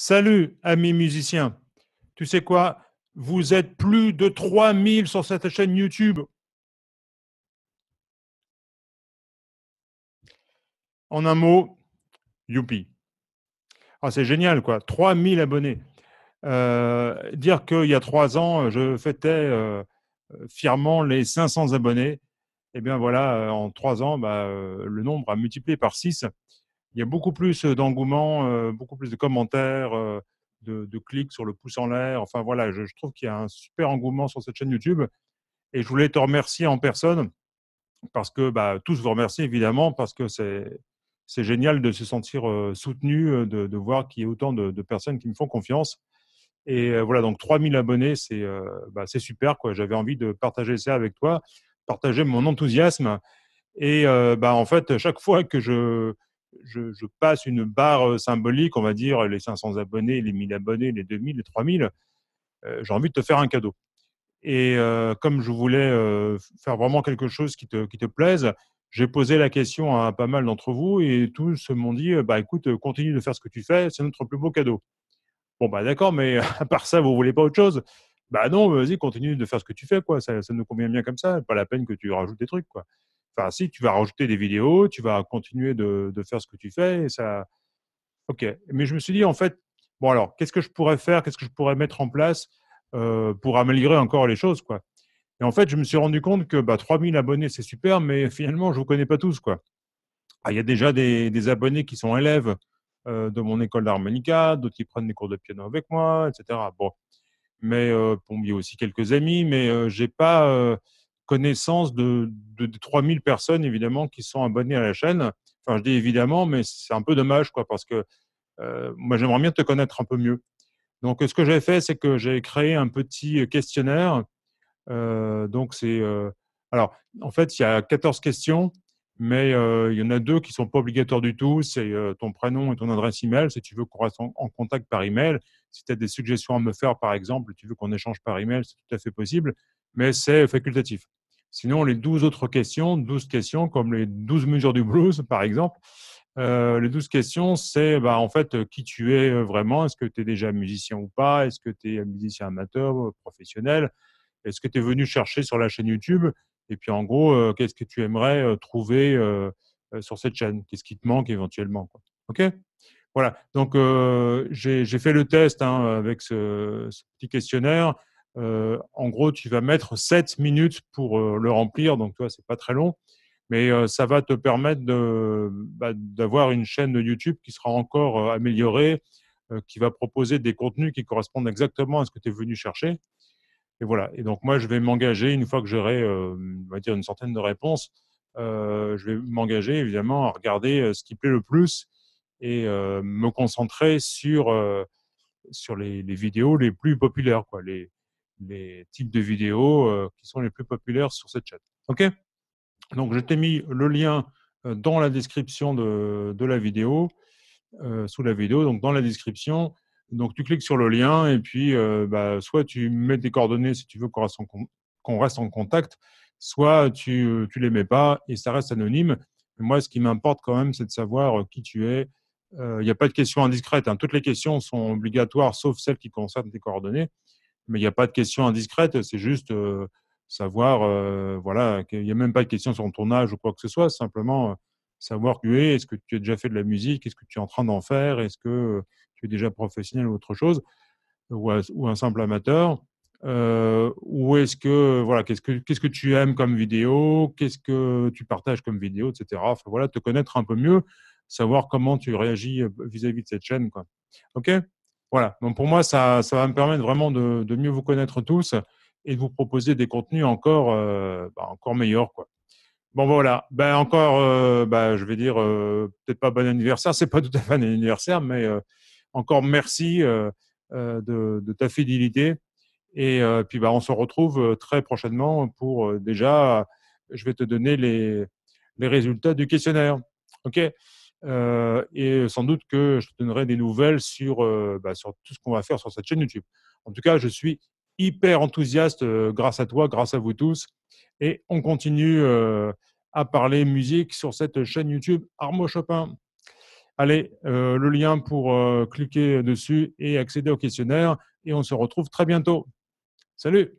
Salut, amis musiciens. Tu sais quoi Vous êtes plus de 3000 sur cette chaîne YouTube. En un mot, youpi. Ah, c'est génial, quoi. 3000 abonnés. Euh, dire qu'il y a trois ans, je fêtais euh, fièrement les 500 abonnés. Eh bien voilà, en trois ans, bah, euh, le nombre a multiplié par 6 il y a beaucoup plus d'engouement, beaucoup plus de commentaires, de, clics sur le pouce en l'air. Enfin voilà, je, trouve qu'il y a un super engouement sur cette chaîne YouTube. Et je voulais te remercier en personne parce que bah, tous vous remercier évidemment parce que c'est c'est génial de se sentir soutenu, de, voir qu'il y a autant de, personnes qui me font confiance. Et voilà, donc 3000 abonnés, c'est bah, super. quoi. J'avais envie de partager ça avec toi, partager mon enthousiasme. Et bah, en fait, chaque fois que je, je, passe une barre euh, symbolique, on va dire les 500 abonnés, les 1000 abonnés, les 2000, les 3000, euh, j'ai envie de te faire un cadeau. Et euh, comme je voulais faire vraiment quelque chose qui te, qui te plaise, j'ai posé la question à pas mal d'entre vous et tous m'ont dit bah écoute, continue de faire ce que tu fais, c'est notre plus beau cadeau. Bon bah d'accord, mais à part ça, vous voulez pas autre chose Bah non, vas-y, continue de faire ce que tu fais quoi. Ça, ça nous convient bien comme ça. Pas la peine que tu rajoutes des trucs quoi. Enfin, si, tu vas rajouter des vidéos, tu vas continuer de, faire ce que tu fais. ça... Ok. Mais je me suis dit, en fait, bon, alors, qu'est-ce que je pourrais faire Qu'est-ce que je pourrais mettre en place euh, pour améliorer encore les choses quoi Et en fait, je me suis rendu compte que bah, 3000 abonnés, c'est super, mais finalement, je ne vous connais pas tous. quoi. Ah, il y a déjà des, abonnés qui sont élèves euh, de mon école d'harmonica, d'autres qui prennent des cours de piano avec moi, etc. Bon. Mais euh, bon, il y a aussi quelques amis, mais j'ai pas connaissance de, 3000 personnes, évidemment, qui sont abonnées à la chaîne. Enfin, je dis évidemment, mais c'est un peu dommage, quoi, parce que euh, moi, j'aimerais bien te connaître un peu mieux. Donc, ce que j'ai fait, c'est que j'ai créé un petit questionnaire. Euh, donc, c'est. Euh, alors, en fait, il y a 14 questions, mais il y en a deux qui sont pas obligatoires du tout. C'est ton prénom et ton adresse email, si tu veux qu'on reste en, en, contact par email. Si tu as des suggestions à me faire, par exemple, tu veux qu'on échange par email, c'est tout à fait possible, mais c'est facultatif. Sinon, les douze autres questions, 12 questions comme les 12 mesures du blues, par exemple, euh, les 12 questions, c'est bah, en fait euh, qui tu es euh, vraiment. Est-ce que tu es déjà musicien ou pas Est-ce que tu es musicien amateur, professionnel Est-ce que tu es venu chercher sur la chaîne YouTube Et puis en gros, qu'est-ce que tu aimerais trouver sur cette chaîne Qu'est-ce qui te manque éventuellement OK Voilà. Donc j'ai fait le test hein, avec ce, petit questionnaire en gros, tu vas mettre 7 minutes pour le remplir, donc toi, c'est pas très long, mais ça va te permettre bah, d'avoir une chaîne de YouTube qui sera encore améliorée, qui va proposer des contenus qui correspondent exactement à ce que tu es venu chercher. Et voilà. Et donc moi, je vais m'engager une fois que j'aurai, on va dire, une centaine de réponses, je vais m'engager évidemment à regarder ce qui plaît le plus et me concentrer sur sur les, vidéos les plus populaires, quoi, les types de vidéos euh, qui sont les plus populaires sur cette chaîne. OK Donc, je t'ai mis le lien euh, dans la description de, de la vidéo, euh, sous la vidéo, donc dans la description. Donc, tu cliques sur le lien et puis, bah, soit tu mets des coordonnées si tu veux qu'on reste, en contact, soit tu ne les mets pas et ça reste anonyme. moi, ce qui m'importe quand même, c'est de savoir qui tu es. Il n'y a pas de questions indiscrètes. Hein. Toutes les questions sont obligatoires, sauf celles qui concernent tes coordonnées mais il n'y a pas de question indiscrète, c'est juste euh, savoir, euh, voilà, il n'y a même pas de question sur ton âge ou quoi que ce soit, simplement euh, savoir es est-ce que tu as déjà fait de la musique, est-ce que tu es en train d'en faire, est-ce que tu es déjà professionnel ou autre chose, ou, un simple amateur, ou est-ce que voilà, qu'est-ce que qu'est-ce que tu aimes comme vidéo, qu'est-ce que tu partages comme vidéo, etc. Enfin, voilà, te connaître un peu mieux, savoir comment tu réagis vis à -vis de cette chaîne, quoi. Ok. Voilà, donc pour moi, ça, ça va me permettre vraiment de, mieux vous connaître tous et de vous proposer des contenus encore, euh, bah, encore meilleurs. Quoi. Bon, bah, voilà, ben, encore, euh, bah, je vais dire, euh, peut-être pas bon anniversaire, c'est pas tout à fait un anniversaire, mais encore merci de, ta fidélité. Et puis, ben, on se retrouve très prochainement pour déjà, je vais te donner les, les résultats du questionnaire. OK euh, et sans doute que je te donnerai des nouvelles euh, bah, sur, tout ce qu'on va faire sur cette chaîne YouTube. En tout cas, je suis hyper enthousiaste euh, grâce à toi, grâce à vous tous. Et on continue à parler musique sur cette chaîne YouTube Armo Chopin. Allez, le lien pour cliquer dessus et accéder au questionnaire. Et on se retrouve très bientôt. Salut